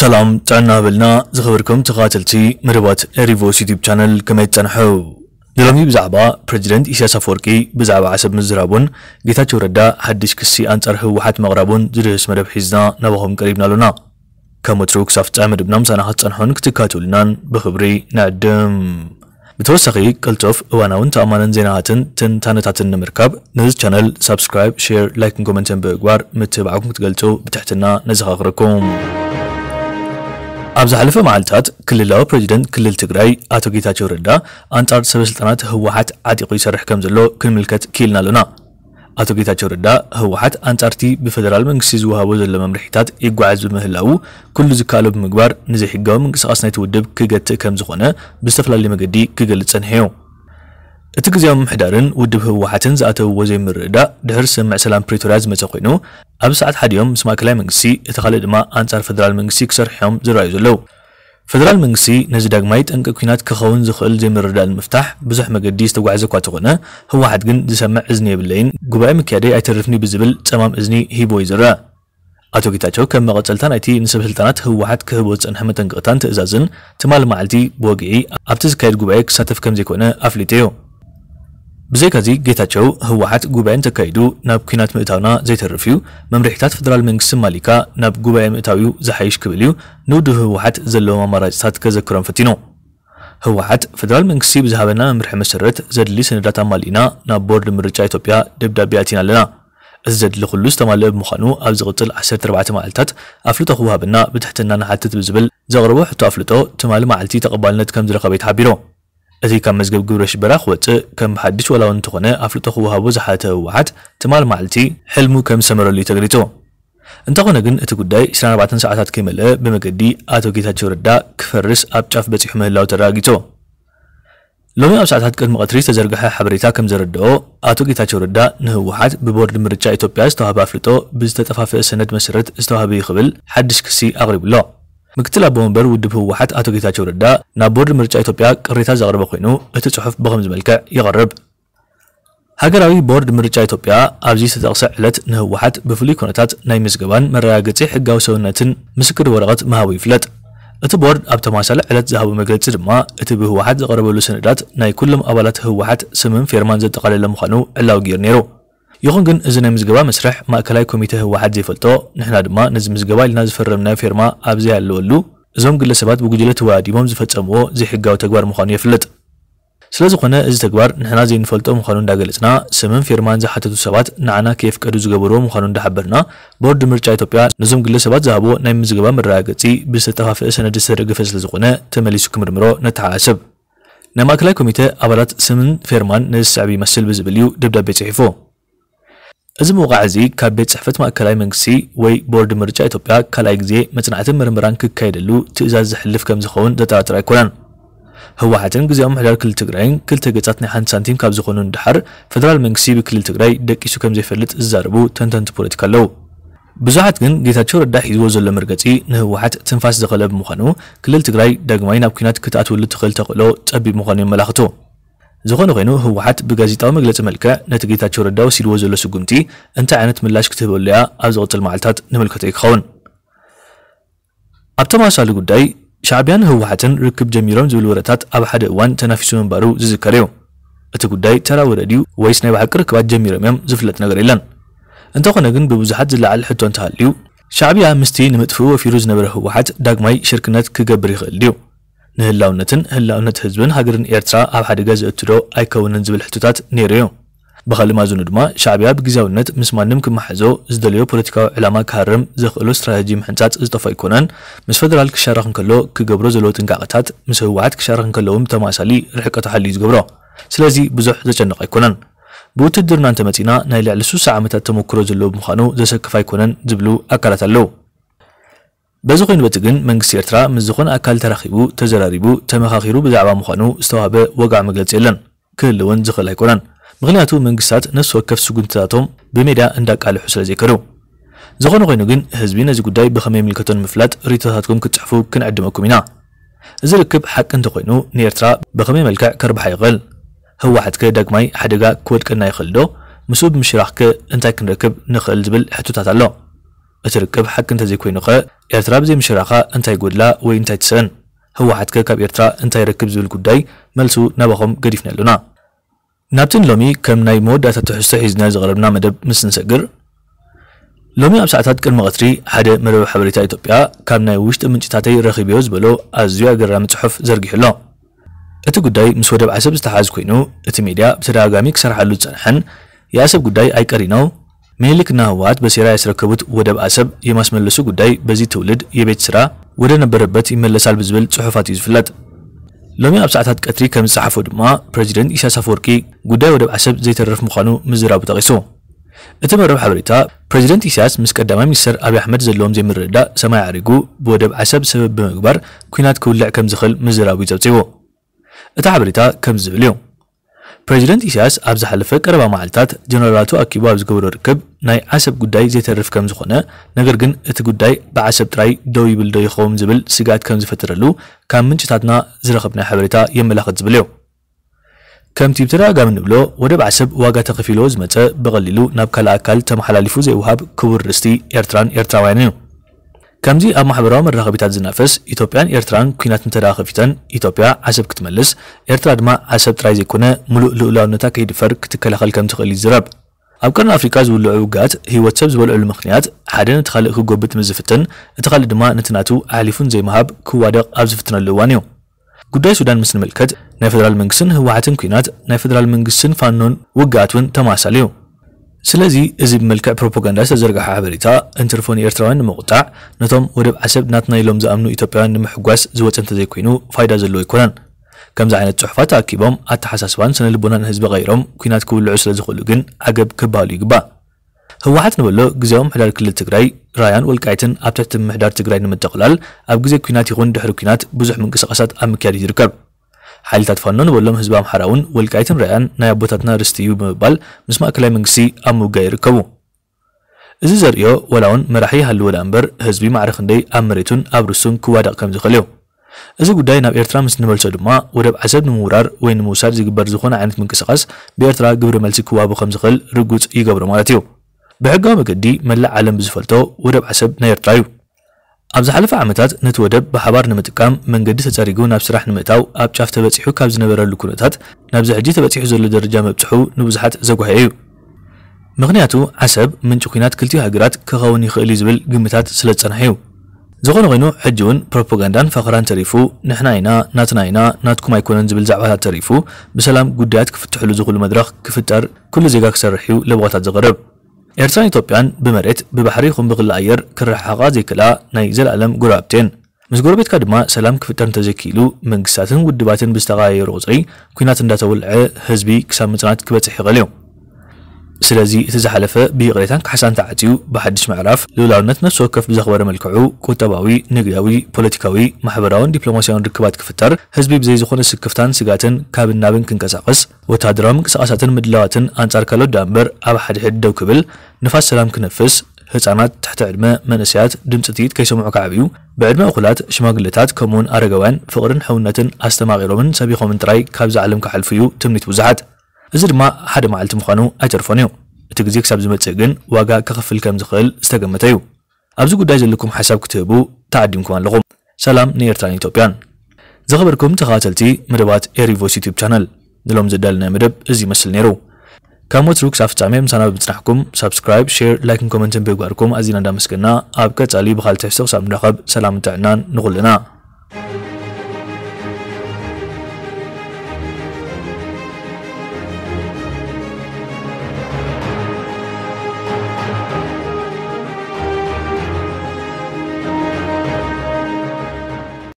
ሰላም ጥዕና በልና ዝኸበርኩም ተኸታተልቲ መደባት ናይ ሪቮስ ዩቲብ ቻነል ከመይ ትፀንሐው ንሎሚ ብዛዕባ ፕሬዚደንት ኢሳያስ ኣፈወርቂ ብዛዕባ ዓሰብ ምዝራቡን ጌታቸው ረዳ ሓድሽ ክሲ ኣንጻር ህወሓት መቕራቡን ዝድህስ መደብ ሒዝና ናባኹም ቀሪብና ኣሎና ከም ወትሩ ክሳብ ፍፃ መደብና ምሳና ክትፀንሖን ክትከታተሉናን ብክብሪ ንዕድም ብተወሳኺ እዋናውን ተኣማንን ዜናታትን ትንታነታትን ንምርካብ ነዚ ቻነል ሳብስክራይብ ሼር ላይክን ኮመንትን ብምግባር ምትብዓኩም ክትገልጹ ብትሕትና ነዘኻኽረኩም أبز حلف معلتات كل الله بريزيدنت كل التجري أتو جيتا جوردا أنتار سبسلطانات هو حد يسرح كم كل ملكة كيلنا لنا أتو جيتا جوردا هو أنتارتي بفدرال من سيزوها وزل ممرحتات يقعز بمهلاو كل زكالو بمقبار نزيح قوم قصاصنا يتودب كجت كم زخنة بستفلا اللي مجدي كجلت እቲ ግዜያዊ ምሕዳርን ውድብ ህወሓትን ዝኣተውዎ ዘይምርዳእ ድሕሪ ስምዕ ሰላም ፕሪቶርያ ዝመፀ ኮይኑ ኣብ ሰዓት ሓዲዮም ምስ ማእከላይ መንግስቲ እቲ ካልእ ድማ ኣንጻር ፈደራል መንግስቲ ክሰርሕዮም ዝረኣዩ ዘለዉ ፈደራል መንግስቲ ነዚ ዳግማይ ጠንቂ ኩናት ክኸውን ዝኽእል ዘይምርዳእ ንምፍታሕ ብዙሕ መገዲ ዝተጓዕዘ እኳ እንተኾነ ህወሓት ግን ዝሰምዕ እዝኒ የብለይን ጉባኤ ምክያደይ ኣይተርፍኒ ብዝብል ፀማም እዝኒ ሂቦ እዩ ዝረአ ኣቶ ጌታቸው ከም መቐፀልታ ናይቲ ንሰብ ስልጣናት ህወሓት ክህቦ ዝፀንሐ መጠንቅቕታን ትእዛዝን ትማል መዓልቲ ብወግዒ ኣብቲ ዝካየድ ጉባኤ ክሳተፍ ከም ዘይኮነ ኣፍሊጡ እዩ بزي كذي جيتاتشو هو حد جوبان تكيدو ناب كينات مئتاونا زي ترفيو ممرحتات فدرال منكس مالكا ناب جوبان مئتاويو زحيش كبليو نودو هو حد زلو ممارسات كذكران فتينو هو حد فدرال منكسي بزهابنا مرح مسرت زدلي سنداتا مالينا ناب بورد مرجع إثيوبيا دبدابياتنا لنا الزد لخلو استمال بمخانو أب زغطل عسرت ربعة معلتات أفلتو خوها بنا بتحتنا نحتت بزبل زغربو حتو أفلتو تمال معلتي تقبالنا كم زرقبيت حبيرو እዚ ካብ መዝገብ ግብረ ሽበራ ክወፅእ ከም ሓድሽ ወላው እንተኾነ ኣፍልጦ ክወሃቦ ዝሓተ ህወሓት ትማል ማዓልቲ ሕልሙ ከም ዝሰመረሉ እዩ ተገሊጹ እንተኾነ ግን እቲ ጉዳይ 24 ሰዓታት ከይመልአ ብመገዲ ኣቶ ጌታቸው ረዳ ክፈርስ ኣብ ጫፍ በፂሑ ምህላው ተረጋጊጹ ሎሚ ኣብ ሰዓታት ቅድሚ ቀትሪ ዝተዘርግሐ ሓበሬታ ከም ዘረድኦ ኣቶ ጌታቸው ረዳ ንህወሓት ብቦርድ ምርጫ ኢትዮጵያ ዝተዋህበ ኣፍልጦ ብዝተጠፋፍአ ሰነድ መሰረት ዝተዋህበ ይኽብል ሓድሽ ክሲ ኣቕሪቡሎ ምክትል ኣቦ ወንበር ውድብ ህወሓት ኣቶ ጌታቸው ረዳ ናብ ቦርድ ምርጫ ኢትዮጵያ ቅሬታ ዘቕርበ ኮይኑ እቲ ጽሑፍ ብኸምዚ መልክዕ ይቐርብ ሃገራዊ ቦርድ ምርጫ ኢትዮጵያ ኣብዚ ዝተጠቕሰ ዕለት ንህወሓት ብፍሉይ ኩነታት ናይ ምዝገባን መረጋገፂ ሕጋዊ ሰውነትን ምስክር ወረቐት ምሃቡ ይፍለጥ እቲ ቦርድ ኣብ ተማሳለ ዕለት ዝሃቦ መግለፂ ድማ እቲ ብህወሓት ዘቐረበሉ ሰነዳት ናይ ኩሎም ኣባላት ህወሓት ስምን ፌርማን ዘጠቓለለ ምዃኑ ዕላው ገይሩ ነይሩ ይኹን ግን እዚ ናይ ምዝገባ መስርሕ ማእከላይ ኮሚቴ ህወሓት ዘይፈልጦ ንሕና ድማ ነዚ ምዝገባ ኢልና ዝፈረምናዮ ፊርማ ኣብዘይ ኣለወሉ እዞም ግለሰባት ብጉጅለ ተወዳዲሞም ዝፈፀምዎ ዘይሕጋዊ ተግባር ምዃኑ የፍልጥ ስለ ዝኾነ እዚ ተግባር ንሕና ዘይንፈልጦ ምዃኑ እንዳገለጽና ስምን ፊርማን ዝሓተቱ ሰባት ንዓና ከየፍቀዱ ዝገበርዎ ምዃኑ እንዳሓበርና ቦርድ ምርጫ ኢትዮጵያ ነዞም ግለ ሰባት ዝሃቦ ናይ ምዝገባ መረጋገፂ ብዝተጠፋፍአ ሰነድ ዝተደገፈ ስለ ዝኾነ ተመሊሱ ክምርምሮ ነተሓስብ ናይ ማእከላይ ኮሚቴ ኣባላት ስምን ፌርማን ንዝስዕብ ይመስል ብዝብል እዩ ደብዳቤ ጽሒፎ እዚ መውቃዕዚ ካብ ቤት ፅሕፈት ማእከላይ መንግስቲ ወይ ቦርድ ምርጫ ኢትዮጵያ ካልኣይ ግዜ መፅናዕትን ምርምራን ክካየደሉ ትእዛዝ ዝሕልፍ ከም ዝኸውን ዘጠራጥር ኣይኮነን ህወሓትን ግዜያዊ ምሕዳር ክልል ትግራይን ክልተ ገጻት ናይ ሓንቲ ሳንቲም ካብ ዝኾኑ እንድሓር ፈደራል መንግስቲ ብክልል ትግራይ ደቂሱ ከም ዘይፈልጥ ዝዛረቡ ተንተንቲ ፖለቲካ ኣለዉ ብዙሓት ግን ጌታቸው ረዳ ሒዝዎ ዘሎ መርገፂ ንህወሓት ትንፋስ ዘኸለ ብምዃኑ ክልል ትግራይ ዳግማይ ናብ ኩናት ክትኣትውሉ ትኽእል ተኽእሎ ጸቢብ ምዃኑ የመላኽቱ ዝኾነ ኮይኑ ህወሓት ብጋዜጣዊ መግለፂ መልክዕ ነቲ ጌታቸው ረዳ ወሲድዎ ዘሎ ስጉምቲ እንታይ ዓይነት ምላሽ ክትህበሉ እያ ኣብ ዝቕፅል መዓልትታት ንምልከቶ ይክኸውን ኣብ ተመሳሳሊ ጉዳይ ሻዕብያን ህወሓትን ርክብ ጀሚሮም ዝብል ወረታት ኣብ ሓደ እዋን ተናፊሱ ምንባሩ ዝዝከር እዩ እቲ ጉዳይ ተራ ወረድ እዩ ወይስ ናይ ብሓቂ ርክባት ጀሚሮም እዮም ዝፍለጥ ነገር የለን እንተኾነ ግን ብብዙሓት ዝለዓል ሕቶ እንተሃልዩ ሻዕብያ ምስቲ ንምጥፍኡ ወፊሩ ዝነበረ ህወሓት ዳግማይ ሽርክነት ክገብር ይኽእል ድዩ ንህላውነትን ህላውነት ህዝብን ሃገርን ኤርትራ ኣብ ሓደ ገዛ እትዶ ኣይከውንን ዝብል ሕቶታት ነይሩ እዮም ብኻልእ ማዝኑ ድማ ሻዕብያ ብግዜያውነት ምስ ማንም ክመሓዞ ዝደለዮ ፖለቲካዊ ዕላማ ክሃርም ዘኽእሎ ስትራተጂ ምሕንፃፅ ዝጠፈ ኣይኮነን ምስ ፈደራል ክሻረኽ እንከሎ ክገብሮ ዘለዎ ጥንቃቐታት ምስ ህወሓት ክሻረኽ እንከለውን ተማሳሊ ርሕቀት ሓልዩ ዝገብሮ ስለዚ ብዙሕ ዘጨንቕ ኣይኮነን ብውትድርና እንተመፂና ናይ ልዕሊ 60 ዓመታት ተመክሮ ዘለዎ ብምዃኑ ዘሰክፍ ኣይኮነን ዝብሉ ኣካላት ኣለዉ በዚ ኮይኑ በቲ ግን መንግስቲ ኤርትራ ምስ ዝኾነ ኣካል ተራኺቡ ተዘራሪቡ ተመኻኺሩ ብዛዕባ ምዃኑ ዝተዋህበ ወጋዕ መግለፂ የለን ክህል እውን ዝኽእል ኣይኮነን ምክንያቱ መንግስታት ነፍሲ ወከፍ ስጉምትታቶም ብሜዳ እንዳቃልሑ ስለ ዘይከዱ ዝኾነ ኮይኑ ግን ህዝቢ ነዚ ጉዳይ ብኸመይ ምልከቶ ንምፍላጥ ሪቶታትኩም ክትፅሕፉ ክንዕድመኩም ኢና እዚ ርክብ ሓቂ እንተኮይኑ ንኤርትራ ብኸመይ መልክዕ ከርብሓ ይኽእል ህወሓት ከ ዳግማይ ሓደጋ ክወድቀና ይኽእል ዶ ምስኡ ብምሽራኽ ከ እንታይ ክንረክብ ንኽእል ዝብል ሕቶታት ኣሎ እትርከብ ሓቂ እንተዘይኮይኑ ኸ ኤርትራ ብዘይምሽራኻ እንታይ ጎድላ ወይ እንታይ ትስእን ህወሓት ከ ካብ ኤርትራ እንታይ ረክብ ዝብል ጉዳይ መልሱ ናባኹም ገዲፍና ኣሉና ናብትን ሎሚ ከም ናይ መወዳእታ ትሕዝቶ ሒዝና ዝቐረብና መደብ ምስ ንሰግር ሎሚ ኣብ ሰዓታት ቅድሚ ቀትሪ ሓደ መደብ ሓበሬታ ኢትዮጵያ ካብ ናይ ውሽጢ ምንጭታተይ ረኺብዮ ዝበሎ ኣዝዩ ኣገራሚ ጽሑፍ ዘርጊሑ ኣሎ እቲ ጉዳይ ምስ ወደብ ዓሰብ ዝተሓዝ ኮይኑ እቲ ሚድያ ብተደጋጋሚ ክሰርሓሉ ዝጸንሐን የኣሰብ ጉዳይ ኣይቀሪነው ምኒልክና ህወሓት በሴራ ያስረከቡት ወደብ አሰብ የማስመለሱ ጉዳይ በዚህ ትውልድ የቤት ስራ ወደ ነበረበት ይመለሳል ብዝብል ጽሑፋት እዩ ዝፍለጥ ሎሚ ኣብ ሰዓታት ቀትሪ ከም ዝፀሓፎ ድማ ፕረዚደንት ኢሳያስ አፈወርቂ ጉዳይ ወደብ ዓሰብ ዘይተረፍ ምዃኑ ምዝራቡ ተጠቒሱ እቲ መረብ ሓበሬታ ፕረዚደንት ኢሳያስ ምስ ቀዳማይ ሚኒስትር ኣብዪ ኣሕመድ ዘለዎም ዘይምርዳእ ሰማይ ዓሪጉ ብወደብ ዓሰብ ሰበብ ብምግባር ኩናት ክውልዕ ከም ዝኽእል ምዝራቡ ይፀብፂቡ እቲ ሓበሬታ ከምዝብል እዩ ፕሬዚደንት ኢሳያስ ኣብ ዝሓለፈ ቀረባ መዓልትታት ጀነራላቱ ኣኪቡ ኣብ ዝገብሮ ርክብ ናይ ዓሰብ ጉዳይ ዘይተርፍ ከም ዝኾነ ነገር ግን እቲ ጉዳይ ብዓሰብ ጥራይ ደው ይብል ዶ ይኸውን ዝብል ስጋት ከም ዝፈጥረሉ ካብ ምንጭታትና ዝረኸብናይ ሓበሬታ የመላኽት ዝብል እዩ ከምቲ ብተደጋጋሚ ንብሎ ወደብ ዓሰብ ዋጋ ተኸፊሎ ዝመፀ ብቐሊሉ ናብ ካልእ ኣካል ተመሓላሊፉ ዘይውሃብ ክቡር ርስቲ ኤርትራን ኤርትራውያንን እዩ ከምዚ ኣብ ማሕበራዊ መራኸቢታት ዝናፈስ ኢትዮጵያን ኤርትራን ኩናት እንተደኣ ከፊተን ኢትዮጵያ ዓሰብ ክትመልስ ኤርትራ ድማ ዓሰብ ጥራይ ዘይኮነ ሙሉእ ልኡላውነታ ከይድፈር ክትከላኸል ከም ትኽእል ይዝረብ ኣብ ቀርኒ ኣፍሪካ ዝውልዑ ውጋት ህይወት ሰብ ዝበልዕሉ ምክንያት ሓደ ነቲ ካልእ ክጎብጥ ምዝፍትን እቲ ካልእ ድማ ነቲ ናቱ ኣሕሊፉን ዘይምሃብ ክዋደቕ ኣብ ዝፍትነሉ እዋን እዩ ጉዳይ ሱዳን ምስ ንምልከት ናይ ፌደራል መንግስትን ህወሓትን ኩናት ናይ ፌደራል መንግስትን ፋኖን ውጋኣት እውን ተማሳሊ እዩ ስለዚ እዚ ብመልክዕ ፕሮፓጋንዳ ዝተዘርግሐ ሓበሬታ እንትርፎን ኤርትራውያን ንምቁጣዕ ነቶም ወደብ ዓሰብ ናትና ኢሎም ዝኣምኑ ኢትዮጵያውያን ንምሕጓስ ዝወፀ እንተዘይኮይኑ ፋይዳ ዘለዎ ኣይኮነን ከምዚ ዓይነት ፅሑፋት ተኣኪቦም ኣተሓሳስባን ስነ ልቦናን ህዝቢ ቀይሮም ኩናት ክብልዑ ስለ ዝኽእሉ ግን ኣገብ ክበሃሉ ይግባእ ህወሓት ንበሎ ግዜያዊ ምሕዳር ክልል ትግራይ ራያን ወልቃይትን ኣብ ትሕቲ ምሕዳር ትግራይ ንምጥቕላል ኣብ ግዜ ኩናት ይኹን ድሕሪ ኩናት ብዙሕ ምንቅስቃሳት ኣብ ምክያድ እዩ ዝርከብ ሓይልታት ፋኖን በሎም ህዝባም ሓራውን ወልቃይትን ራያን ናይ ኣቦታትና ርስቲ እዩ ብምባል ምስ ማእከላይ መንግስቲ ኣብ ምውጋይ ይርከቡ እዚ ዘርእዮ ወላ እውን መራሒ ሃልዎ ዳ እምበር ህዝቢ ማዕረ ክንደይ ኣብ መሬቱን ኣብ ርሱን ክዋዳቕ ከም ዝኽእል እዩ እዚ ጉዳይ ናብ ኤርትራ ምስ ንመልሶ ድማ ወደብ ዓሰብ ንምውራር ወይ ንምውሳድ ዝግበር ዝኾነ ዓይነት ምንቅስቓስ ብኤርትራ ግብሪ መልሲ ክዋህቦ ከም ዝኽእል ርጉፅ ይገብሮ ማለት እዩ ብሕጋዊ መገዲ መላእ ዓለም ብዝፈልጦ ወደብ ዓሰብ ናይ ኤርትራ እዩ ኣብ ዝሓለፈ ዓመታት ነቲ ወደብ ብሓባር ንምጥቃም መንገዲ ተጸሪጉ ናብ ስራሕ ንምእታው ኣብ ጫፍ ተበፂሑ ካብ ዝነበረሉ ኩነታት ናብዚ ሕጂ ተበፂሑ ዘሎ ደረጃ መብፅሑ ንብዙሓት ዘጓህየ እዩ ምክንያቱ ዓሰብ ምንጪ ኩናት ክልቲኡ ሃገራት ክኸውን ይኽእል እዩ ዝብል ግምታት ስለ ዝፀንሐ እዩ ዝኾነ ኮይኑ ሕጂ እውን ፕሮፓጋንዳን ፈኽራን ተሪፉ ንሕና ኢና ናትና ኢና ናትኩም ኣይኮነን ዝብል ዛዕባታት ተሪፉ ብሰላም ጉዳያት ክፍትሕሉ ዝኽእሉ መድረኽ ክፍጠር ኩሉ ዜጋ ክሰርሕ እዩ ለብዋታት ዝቐርብ ኤርትራን ኢትዮጵያን ብመሬት ብባሕሪ ይኹን ብክሊ ኣየር ክረሓሓቓ ዘይክእላ ናይ ዘለኣለም ጉራብቴን ምስ ጎረቤትካ ድማ ሰላም ክፍጠር እንተዘኪኢሉ መንግስታትን ውድባትን ብዝተቀያየሩ ቁፅሪ ኩናት እንዳተወልዐ ህዝቢ ክሳብ ምፅናት ክበፅሕ ይኽእል እዩ ስለዚ እቲ ዝሓለፈ ብይቕሬታን ካሕሳን ተዓፅዩ ብሓድሽ ምዕራፍ ልኡላውነት ነፍሲ ወከፍ ብዘኽበረ መልክዑ ቁጠባዊ ንግዳዊ ፖለቲካዊ ማሕበራውን ዲፕሎማስያውን ርክባት ክፍጠር ህዝቢ ብዘይዝኾነ ስክፍታን ስጋትን ካብን ናብን ክንቀሳቐስ ወታደራዊ ምንቅስቓሳትን ምድላዋትን ኣንጻር ካልኦት ዳ እምበር ኣብ ሓደ ሕድ ደው ክብል ንፋስ ሰላም ክነፍስ ህፃናት ትሕቲ ዕድመ መንእስያት ድምፂ ጥይት ከይሰምዑ ክዓብዩ ብዕድመ እኹላት ሽማግለታት ከምኡውን ኣረጋውያን ፍቕርን ሕውነትን ኣስተማቒሮምን ሰቢኾምን ጥራይ ካብዚ ዓለም ክሓልፍ እዩ ትምኒት ብዙሓት እዚ ድማ ሓደ መዓልቲ ምዃኑ ኣይተርፎን እዩ እቲ ግዜ ክሳብ ዝመፅእ ግን ዋጋ ክኽፍል ከም ዝኽእል ዝተገመተ እዩ ኣብዚ ጉዳይ ዘለኩም ሓሳብ ክትህቡ ተዓዲምኩም ኣለኹም ሰላም ንኤርትራን ኢትዮጵያን ዝኸበርኩም ተኸታተልቲ መደባት ኤሪቮስ ዩቲብ ቻነል ንሎም ዘዳለና መደብ እዚ ይመስል ነይሩ ካብ ሞትሩ ክሳብ ፍፃሜ ምሳና ብምፅናሕኩም ሳብስክራይብ ሼር ላይክን ኮመንትን ብግባርኩም ኣዚና እንዳመስገና ኣብ ቀፃሊ ብካልእ ትሕዝቶ ክሳብ ንራኸብ ሰላምን ጥዕናን ንኹልና